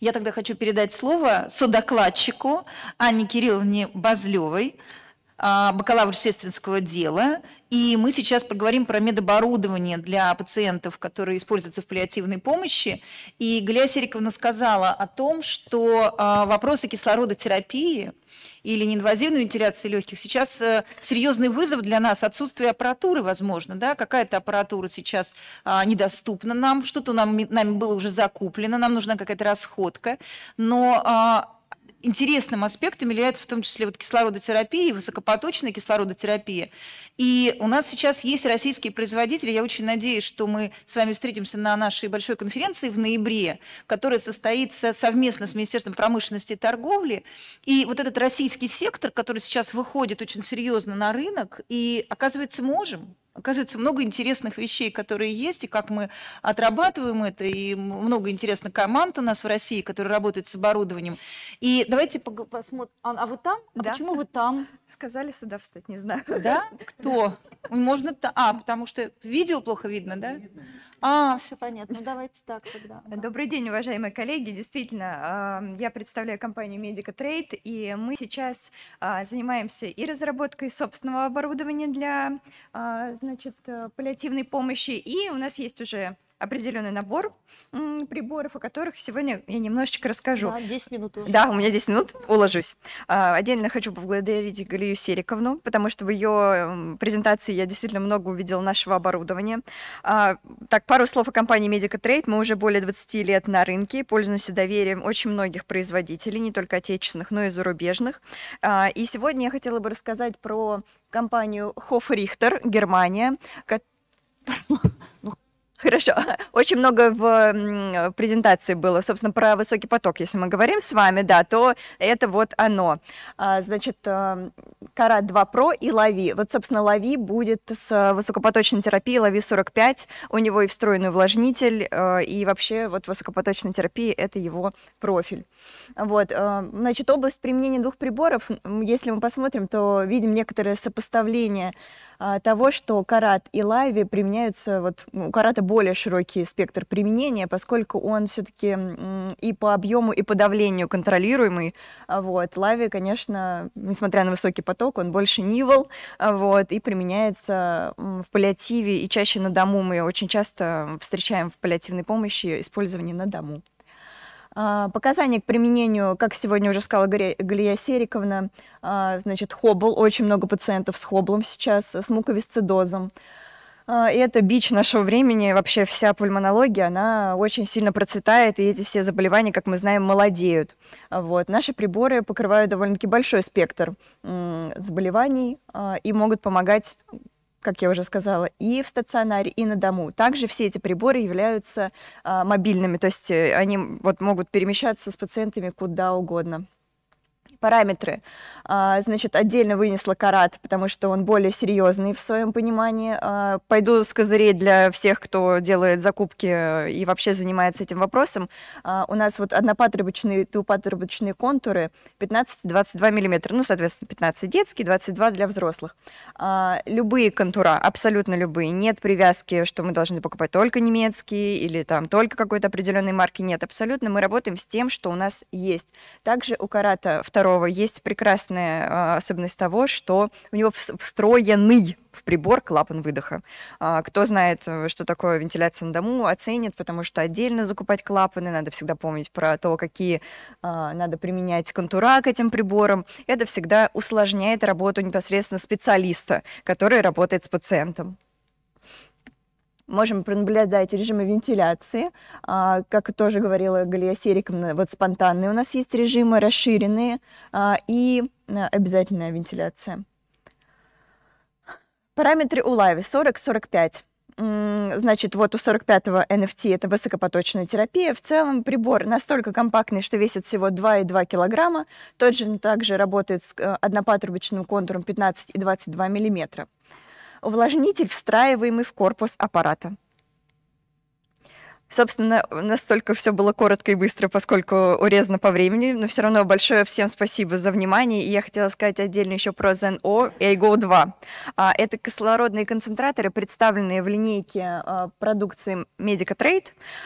Я тогда хочу передать слово содокладчику Анне Кирилловне Базлевой, а, бакалавр сестринского дела. И мы сейчас поговорим про медоборудование для пациентов, которые используются в паллиативной помощи. И Галия Сериковна сказала о том, что а, вопросы кислородотерапии или неинвазивной вентиляции легких сейчас э, серьезный вызов для нас. Отсутствие аппаратуры, возможно, да, какая-то аппаратура сейчас а, недоступна нам, что-то нам, нами было уже закуплено, нам нужна какая-то расходка. Но интересным аспектом является в том числе вот кислородотерапия и высокопоточная кислородотерапия. И у нас сейчас есть российские производители. Я очень надеюсь, что мы с вами встретимся на нашей большой конференции в ноябре, которая состоится совместно с Министерством промышленности и торговли. И вот этот российский сектор, который сейчас выходит очень серьезно на рынок, и оказывается, можем. Оказывается, много интересных вещей, которые есть, и как мы отрабатываем это, и много интересных команд у нас в России, которые работают с оборудованием. И давайте посмотрим. А, а вы там? А да. почему вы там? Сказали сюда встать, не знаю. Да? Кто? Можно... то. А, потому что видео плохо видно, да? Видно. А, все понятно. Давайте так тогда. Добрый день, уважаемые коллеги. Действительно, я представляю компанию Medica Trade, и мы сейчас а, занимаемся и разработкой собственного оборудования для а, значит, э, паллиативной помощи, и у нас есть уже определенный набор приборов, о которых сегодня я немножечко расскажу. Да, 10 минут уже. Да, у меня 10 минут, уложусь. А, отдельно хочу поблагодарить Галию Сериковну, потому что в ее презентации я действительно много увидела нашего оборудования. А, так, пару слов о компании Medica Trade. Мы уже более 20 лет на рынке, пользуемся доверием очень многих производителей, не только отечественных, но и зарубежных. А, и сегодня я хотела бы рассказать про компанию Хоф Richter, Германия, Хорошо. Очень много в презентации было, собственно, про высокий поток. Если мы говорим с вами, да, то это вот оно. А, значит, э, Кара 2 Pro и Лави. Вот, собственно, Лави будет с высокопоточной терапией Лови 45. У него и встроенный увлажнитель, э, и вообще вот высокопоточная терапия – это его профиль. Вот, э, значит, область применения двух приборов, если мы посмотрим, то видим некоторое сопоставление а, того, что карат и лайви применяются, вот ну, у карата более широкий спектр применения, поскольку он все-таки и по объему, и по давлению контролируемый. А вот. Лайви, конечно, несмотря на высокий поток, он больше нивел, а вот, и применяется в паллиативе, и чаще на дому мы очень часто встречаем в паллиативной помощи использование на дому. А, показания к применению, как сегодня уже сказала Галия Сериковна, а, значит, хобл, очень много пациентов с хоблом сейчас, с муковисцидозом. А, и это бич нашего времени, вообще вся пульмонология, она очень сильно процветает, и эти все заболевания, как мы знаем, молодеют. Вот. Наши приборы покрывают довольно-таки большой спектр заболеваний и могут помогать как я уже сказала, и в стационаре, и на дому. Также все эти приборы являются а, мобильными, то есть э, они вот могут перемещаться с пациентами куда угодно параметры. А, значит, отдельно вынесла карат, потому что он более серьезный в своем понимании. А, пойду с козырей для всех, кто делает закупки э, и вообще занимается этим вопросом. А, у нас вот однопатрубочные, двупатрубочные контуры 15-22 миллиметра. Ну, соответственно, 15 детский, 22 для взрослых. Любые контура, абсолютно любые. Нет привязки, что мы должны покупать только немецкие или там только какой-то определенной марки. Нет, абсолютно мы работаем с тем, что у нас есть. Также у карата второй второго есть прекрасная а, особенность того, что у него встроенный в прибор клапан выдоха. А, кто знает, э, что такое вентиляция на дому, оценит, потому что отдельно закупать клапаны, надо всегда помнить про то, какие а, надо применять контура к этим приборам. Это всегда усложняет работу непосредственно специалиста, который работает с пациентом. Можем пронаблюдать режимы вентиляции. А, как тоже говорила Галия Сериковна, вот спонтанные у нас есть режимы, расширенные а, и э, обязательная вентиляция. Параметры у УЛАВИ 40-45. Значит, вот у 45-го NFT это высокопоточная терапия. В целом прибор настолько компактный, что весит всего 2,2 килограмма. Тот же также работает с э, однопатрубочным контуром 15 и 22 миллиметра увлажнитель, встраиваемый в корпус аппарата. Собственно, настолько все было коротко и быстро, поскольку урезано по времени, но все равно большое всем спасибо за внимание. И я хотела сказать отдельно еще про ZenO и iGo 2. А, это кислородные концентраторы, представленные в линейке а, продукции Medica Trade.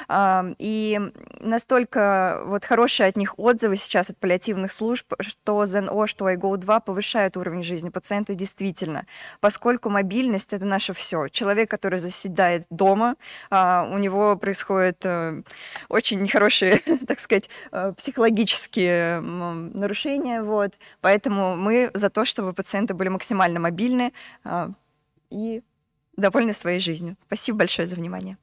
А, и настолько вот хорошие от них отзывы сейчас от паллиативных служб, что ZenO, что iGo 2 повышают уровень жизни пациента действительно, поскольку мобильность – это наше все. Человек, который заседает дома, у него происходит происходят эм, очень нехорошие, так сказать, э, психологические нарушения. Вот. Поэтому мы за то, чтобы пациенты были максимально мобильны э, и довольны своей жизнью. Спасибо большое за внимание.